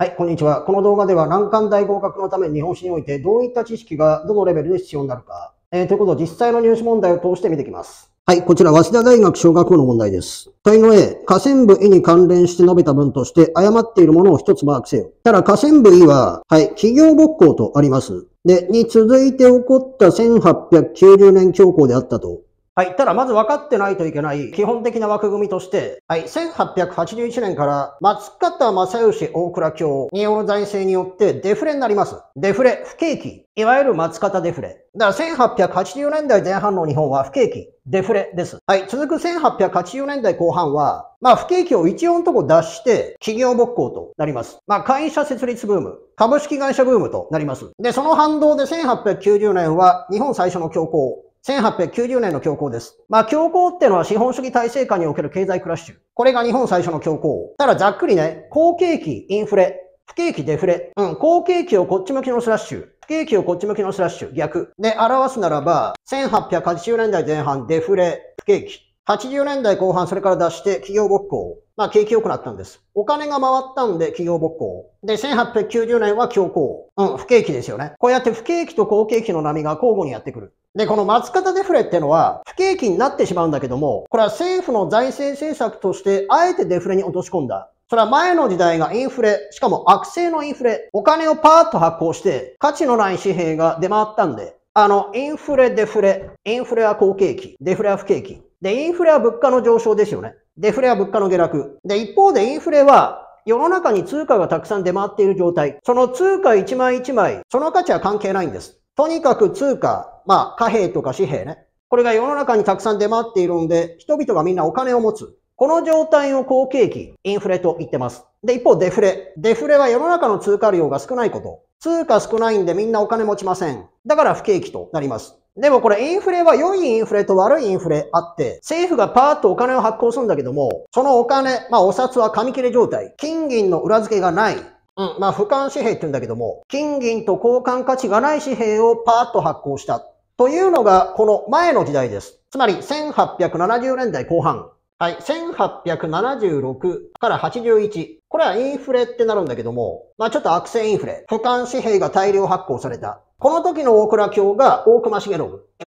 はい、こんにちは。この動画では難関大合格のため日本史においてどういった知識がどのレベルで必要になるか、えー、ということを実際の入試問題を通して見ていきます。はい、こちら、早稲田大学小学校の問題です。問いの A、河川部 E に関連して述べた文として、誤っているものを一つマークせよ。ただ、河川部 E は、はい、企業勃興とあります。で、に続いて起こった1890年恐慌であったと。はい。ただ、まず分かってないといけない基本的な枠組みとして、はい。1881年から松方正義大倉卿による財政によってデフレになります。デフレ、不景気。いわゆる松方デフレ。だから1880年代前半の日本は不景気、デフレです。はい。続く1880年代後半は、まあ不景気を一応のとこ脱して、企業勃興となります。まあ会社設立ブーム、株式会社ブームとなります。で、その反動で1890年は日本最初の恐慌、1890年の恐慌です。まあ、恐慌ってのは資本主義体制下における経済クラッシュ。これが日本最初の恐慌。ただざっくりね、好景気、インフレ、不景気デフレ。うん、好景気をこっち向きのスラッシュ。不景気をこっち向きのスラッシュ。逆。で、表すならば、1880年代前半、デフレ、不景気。80年代後半、それから出して、企業勃興。まあ、景気良くなったんです。お金が回ったんで、企業勃興。で、1890年は恐慌。うん、不景気ですよね。こうやって不景気と好景気の波が交互にやってくる。で、この松方デフレってのは不景気になってしまうんだけども、これは政府の財政政策としてあえてデフレに落とし込んだ。それは前の時代がインフレ、しかも悪性のインフレ、お金をパーッと発行して価値のない紙幣が出回ったんで、あの、インフレ、デフレ、インフレは好景気、デフレは不景気。で、インフレは物価の上昇ですよね。デフレは物価の下落。で、一方でインフレは世の中に通貨がたくさん出回っている状態。その通貨一枚一枚、その価値は関係ないんです。とにかく通貨、まあ貨幣とか紙幣ね。これが世の中にたくさん出回っているんで、人々がみんなお金を持つ。この状態を好景気、インフレと言ってます。で、一方デフレ。デフレは世の中の通貨量が少ないこと。通貨少ないんでみんなお金持ちません。だから不景気となります。でもこれインフレは良いインフレと悪いインフレあって、政府がパーッとお金を発行するんだけども、そのお金、まあお札は紙切れ状態、金銀の裏付けがない。うん、まあ、俯瞰紙幣って言うんだけども、金銀と交換価値がない紙幣をパーッと発行したというのが、この前の時代です。つまり、1870年代後半。はい、1876から81。これはインフレってなるんだけども、まあちょっと悪性インフレ。俯瞰紙幣が大量発行された。この時の大倉卿が大隈重信。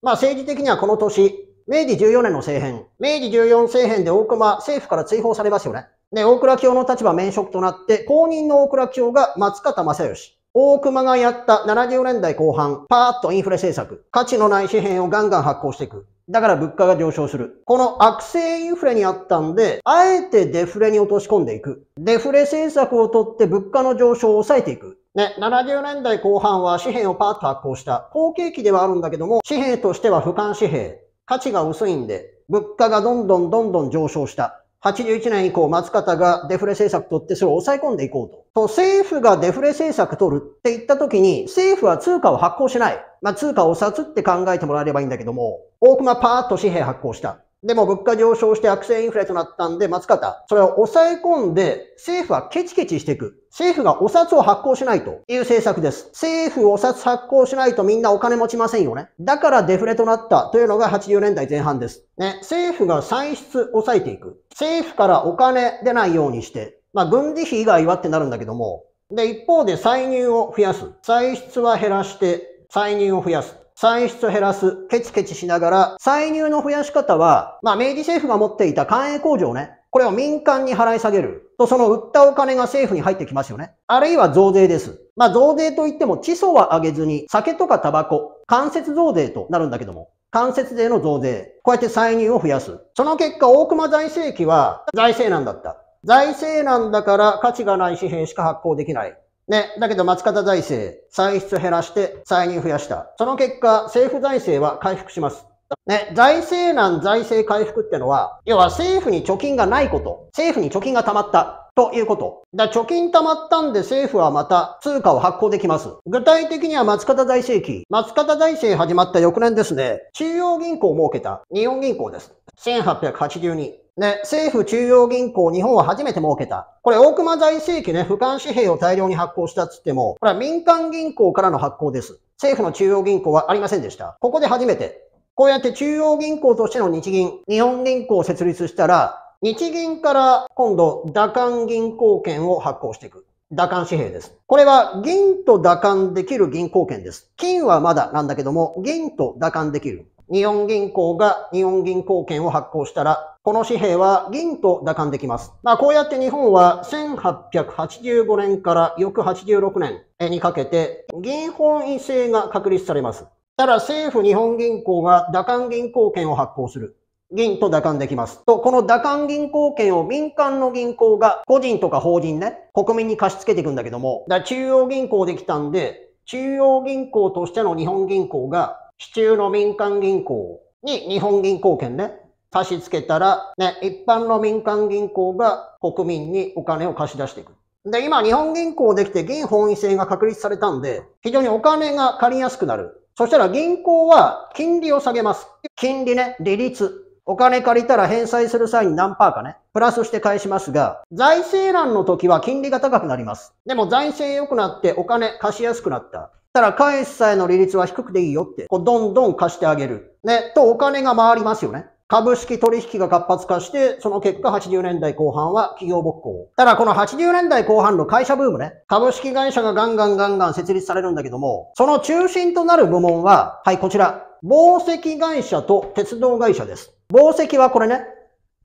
まあ政治的にはこの年、明治14年の政変。明治14政変で大隈政府から追放されますよね。で、大倉教の立場免職となって、公認の大倉教が松方正義。大熊がやった70年代後半、パーッとインフレ政策、価値のない紙幣をガンガン発行していく。だから物価が上昇する。この悪性インフレにあったんで、あえてデフレに落とし込んでいく。デフレ政策をとって物価の上昇を抑えていく。ね、70年代後半は紙幣をパーッと発行した。後継期ではあるんだけども、紙幣としては俯瞰紙幣。価値が薄いんで、物価がどんどんどんどん上昇した。81年以降、松方がデフレ政策取ってそれを抑え込んでいこうと。と政府がデフレ政策取るって言った時に、政府は通貨を発行しない。まあ、通貨をお札って考えてもらえればいいんだけども、大熊パーッと紙幣発行した。でも物価上昇して悪性インフレとなったんで、松方、それを抑え込んで、政府はケチケチしていく。政府がお札を発行しないという政策です。政府お札発行しないとみんなお金持ちませんよね。だからデフレとなったというのが80年代前半です。ね、政府が歳出抑えていく。政府からお金出ないようにして、まあ軍事費以外はってなるんだけども、で、一方で歳入を増やす。歳出は減らして、歳入を増やす。歳出を減らす、ケチケチしながら、歳入の増やし方は、まあ明治政府が持っていた官営工場ね、これを民間に払い下げる。と、その売ったお金が政府に入ってきますよね。あるいは増税です。まあ増税といっても、地層は上げずに、酒とかタバコ、間接増税となるんだけども、間接税の増税。こうやって歳入を増やす。その結果、大熊財政期は財政難だった。財政難だから価値がない紙幣しか発行できない。ね、だけど松方財政、歳出減らして歳入増やした。その結果、政府財政は回復します。ね、財政難、財政回復ってのは、要は政府に貯金がないこと、政府に貯金が溜まった、ということ。だ貯金溜まったんで政府はまた通貨を発行できます。具体的には松方財政期、松方財政始まった翌年ですね、中央銀行を設けた日本銀行です。1882。ね、政府中央銀行、日本は初めて設けた。これ、大熊財政期ね、俯瞰紙幣を大量に発行したつっても、これは民間銀行からの発行です。政府の中央銀行はありませんでした。ここで初めて。こうやって中央銀行としての日銀、日本銀行を設立したら、日銀から今度、打艦銀行券を発行していく。打艦紙幣です。これは銀と打艦できる銀行券です。金はまだなんだけども、銀と打艦できる。日本銀行が日本銀行券を発行したら、この紙幣は銀と打感できます。まあ、こうやって日本は1885年から翌86年にかけて銀本位制が確立されます。ただ政府日本銀行が打感銀行券を発行する。銀と打感できます。と、この打感銀行券を民間の銀行が個人とか法人ね、国民に貸し付けていくんだけども、だ中央銀行できたんで、中央銀行としての日本銀行が市中の民間銀行に日本銀行券ね、貸し付けたら、ね、一般の民間銀行が国民にお金を貸し出していく。で、今日本銀行できて銀本位制が確立されたんで、非常にお金が借りやすくなる。そしたら銀行は金利を下げます。金利ね、利率。お金借りたら返済する際に何パーかね、プラスして返しますが、財政難の時は金利が高くなります。でも財政良くなってお金貸しやすくなった。たら返す際の利率は低くていいよって、こうどんどん貸してあげる。ね、とお金が回りますよね。株式取引が活発化して、その結果80年代後半は企業勃興。ただこの80年代後半の会社ブームね、株式会社がガンガンガンガン設立されるんだけども、その中心となる部門は、はい、こちら。紡績会社と鉄道会社です。紡績はこれね、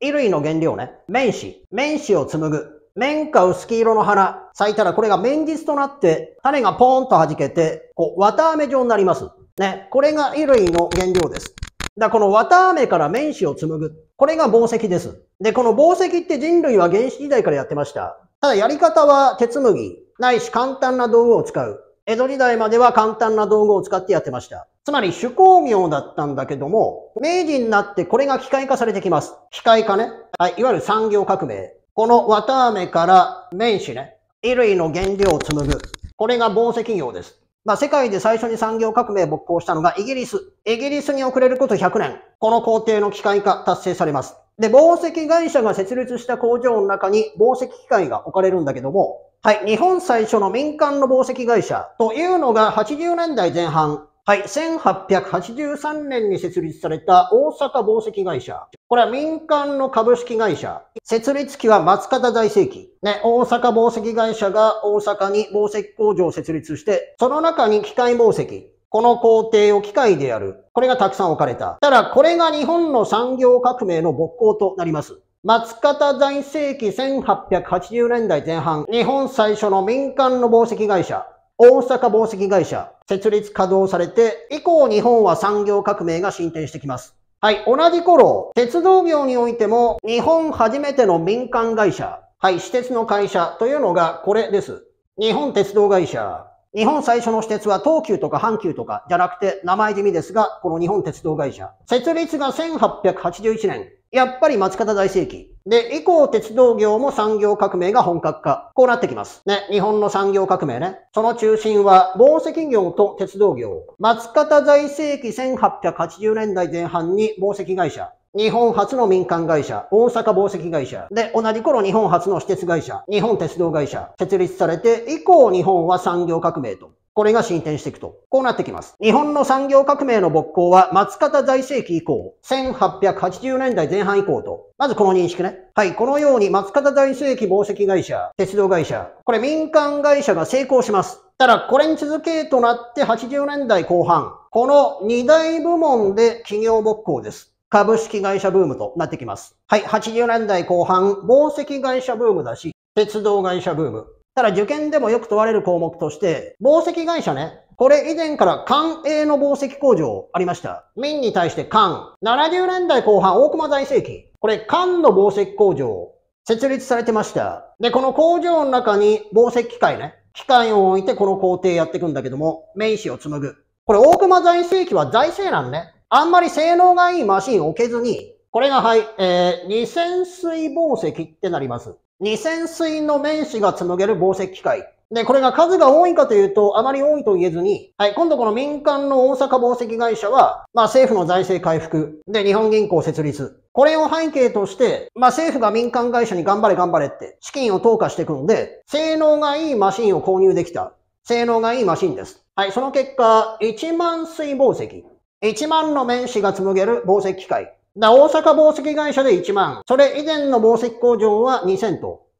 衣類の原料ね、綿糸。綿糸を紡ぐ。綿花薄黄色の花、咲いたらこれが綿実となって、種がポーンと弾けて、こう、綿飴状になります。ね。これが衣類の原料です。だこの綿飴から綿糸を紡ぐ。これが紡績です。で、この紡績って人類は原始時代からやってました。ただやり方は手紡ぎ、ないし簡単な道具を使う。江戸時代までは簡単な道具を使ってやってました。つまり手工業だったんだけども、明治になってこれが機械化されてきます。機械化ね。はい、いわゆる産業革命。この綿飴から綿糸ね、衣類の原料を紡ぐ。これが紡績業です。まあ、世界で最初に産業革命を勃興したのがイギリス。イギリスに遅れること100年。この工程の機械化達成されます。で、紡績会社が設立した工場の中に紡績機械が置かれるんだけども、はい、日本最初の民間の紡績会社というのが80年代前半、はい、1883年に設立された大阪紡績会社。これは民間の株式会社。設立期は松方大世紀。ね、大阪紡績会社が大阪に紡績工場を設立して、その中に機械紡績。この工程を機械でやる。これがたくさん置かれた。ただ、これが日本の産業革命の勃興となります。松方大世紀1880年代前半、日本最初の民間の紡績会社、大阪紡績会社、設立稼働されて、以降日本は産業革命が進展してきます。はい、同じ頃、鉄道業においても、日本初めての民間会社、はい、私鉄の会社というのがこれです。日本鉄道会社、日本最初の私鉄は東急とか阪急とかじゃなくて名前地味ですが、この日本鉄道会社。設立が1881年。やっぱり松方大世紀。で、以降鉄道業も産業革命が本格化。こうなってきます。ね、日本の産業革命ね。その中心は、紡績業と鉄道業。松方大世紀1880年代前半に紡績会社。日本初の民間会社、大阪紡績会社。で、同じ頃日本初の私鉄会社、日本鉄道会社、設立されて以降日本は産業革命と。これが進展していくと。こうなってきます。日本の産業革命の勃興は松方財政期以降、1880年代前半以降と。まずこの認識ね。はい。このように松方財政期紡績会社、鉄道会社、これ民間会社が成功します。ただ、これに続けとなって80年代後半、この2大部門で企業勃興です。株式会社ブームとなってきます。はい、80年代後半、紡績会社ブームだし、鉄道会社ブーム。ただ受験でもよく問われる項目として、紡績会社ね、これ以前から官営の紡績工場ありました。民に対して官。70年代後半、大熊財政期。これ官の紡績工場、設立されてました。で、この工場の中に紡績機械ね。機械を置いてこの工程やっていくんだけども、名刺を紡ぐ。これ大熊財政期は財政難ね。あんまり性能がいいマシンを置けずに、これがはい、えー、二潜水防石ってなります。二潜水の面子が紡げる防石機械。で、これが数が多いかというと、あまり多いと言えずに、はい、今度この民間の大阪宝石会社は、まあ政府の財政回復、で、日本銀行設立。これを背景として、まあ政府が民間会社に頑張れ頑張れって資金を投下していくので、性能がいいマシンを購入できた。性能がいいマシンです。はい、その結果、一万水宝石。1万の面子が紡げる紡績機械。大阪紡績会社で1万。それ以前の紡績工場は2000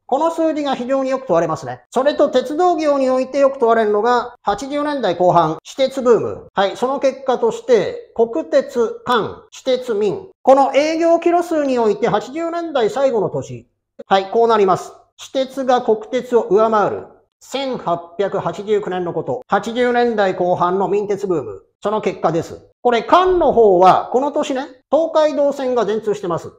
この数字が非常によく問われますね。それと鉄道業においてよく問われるのが、80年代後半、私鉄ブーム。はい、その結果として、国鉄、間、私鉄、民。この営業キロ数において80年代最後の年。はい、こうなります。私鉄が国鉄を上回る。1889年のこと。80年代後半の民鉄ブーム。その結果です。これ、関の方は、この年ね、東海道線が全通してます。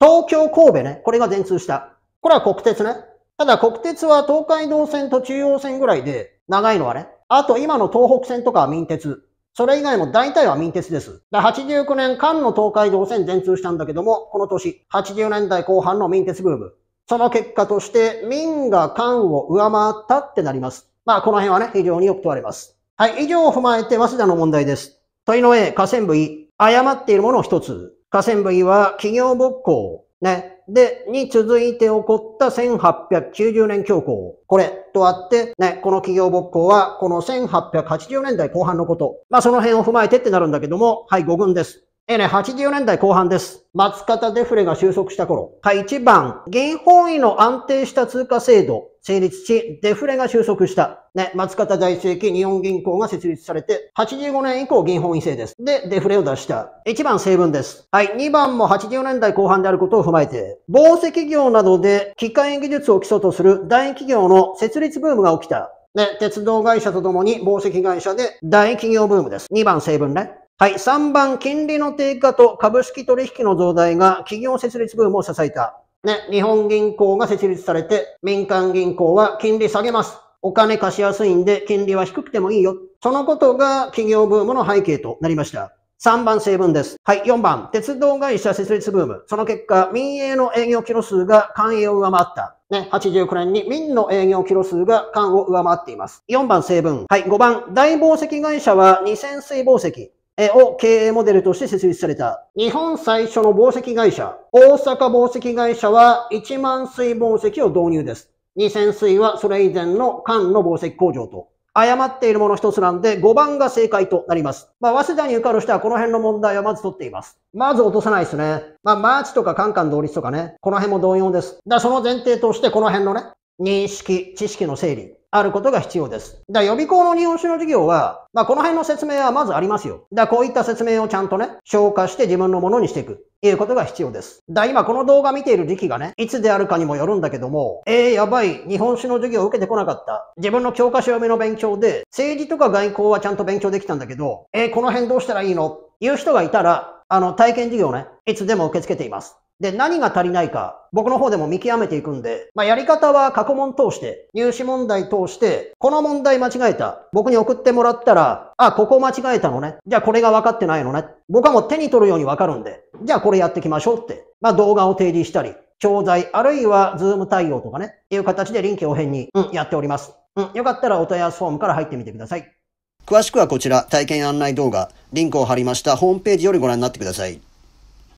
東京神戸ね、これが全通した。これは国鉄ね。ただ国鉄は東海道線と中央線ぐらいで、長いのはね。あと今の東北線とかは民鉄。それ以外も大体は民鉄です。で89年、関の東海道線全通したんだけども、この年、80年代後半の民鉄ブーム。その結果として、民が関を上回ったってなります。まあ、この辺はね、非常によく問われます。はい、以上を踏まえて、早稲田の問題です。問いの A、河川部位。誤っているものを一つ。河川部位は企業勃興。ね。で、に続いて起こった1890年恐慌。これとあって、ね、この企業勃興は、この1880年代後半のこと。まあ、その辺を踏まえてってなるんだけども、はい、5軍です。えね、80年代後半です。松方デフレが収束した頃。はい、1番、銀本位の安定した通貨制度成立し、デフレが収束した。ね、松方財政期日本銀行が設立されて、85年以降銀本位制です。で、デフレを出した。1番、成分です。はい、2番も80年代後半であることを踏まえて、貿石業などで機械技術を基礎とする大企業の設立ブームが起きた。ね、鉄道会社とともに、紡績会社で大企業ブームです。2番、成分ね。はい。3番、金利の低下と株式取引の増大が企業設立ブームを支えた。ね、日本銀行が設立されて、民間銀行は金利下げます。お金貸しやすいんで、金利は低くてもいいよ。そのことが企業ブームの背景となりました。3番成分です。はい。4番、鉄道会社設立ブーム。その結果、民営の営業キロ数が官営を上回った。ね、89年に民の営業キロ数が官を上回っています。4番成分。はい。5番、大宝石会社は2000水宝石。を経営モデルとして設立された。日本最初の宝石会社、大阪宝石会社は1万水宝石を導入です。2000水はそれ以前の缶の宝石工場と。誤っているもの一つなんで5番が正解となります。まあ、早稲田に受かる人はこの辺の問題はまず取っています。まず落とさないですね。まあ、マーチとかカンカン同率とかね、この辺も同様です。だその前提としてこの辺のね、認識、知識の整理。あることが必要です。だ予備校の日本史の授業は、まあ、この辺の説明はまずありますよ。だこういった説明をちゃんとね、消化して自分のものにしていく。いうことが必要です。だ、今この動画見ている時期がね、いつであるかにもよるんだけども、えー、やばい、日本史の授業を受けてこなかった。自分の教科書読みの勉強で、政治とか外交はちゃんと勉強できたんだけど、えー、この辺どうしたらいいのいう人がいたら、あの、体験授業ね、いつでも受け付けています。で、何が足りないか、僕の方でも見極めていくんで、まあ、やり方は過去問通して、入試問題通して、この問題間違えた。僕に送ってもらったら、あ、ここ間違えたのね。じゃあこれが分かってないのね。僕はもう手に取るように分かるんで、じゃあこれやっていきましょうって。まあ、動画を提示したり、教材、あるいはズーム対応とかね、っていう形で臨機応変に、うん、やっております。うん、よかったらお問い合わせフォームから入ってみてください。詳しくはこちら、体験案内動画、リンクを貼りましたホームページよりご覧になってください。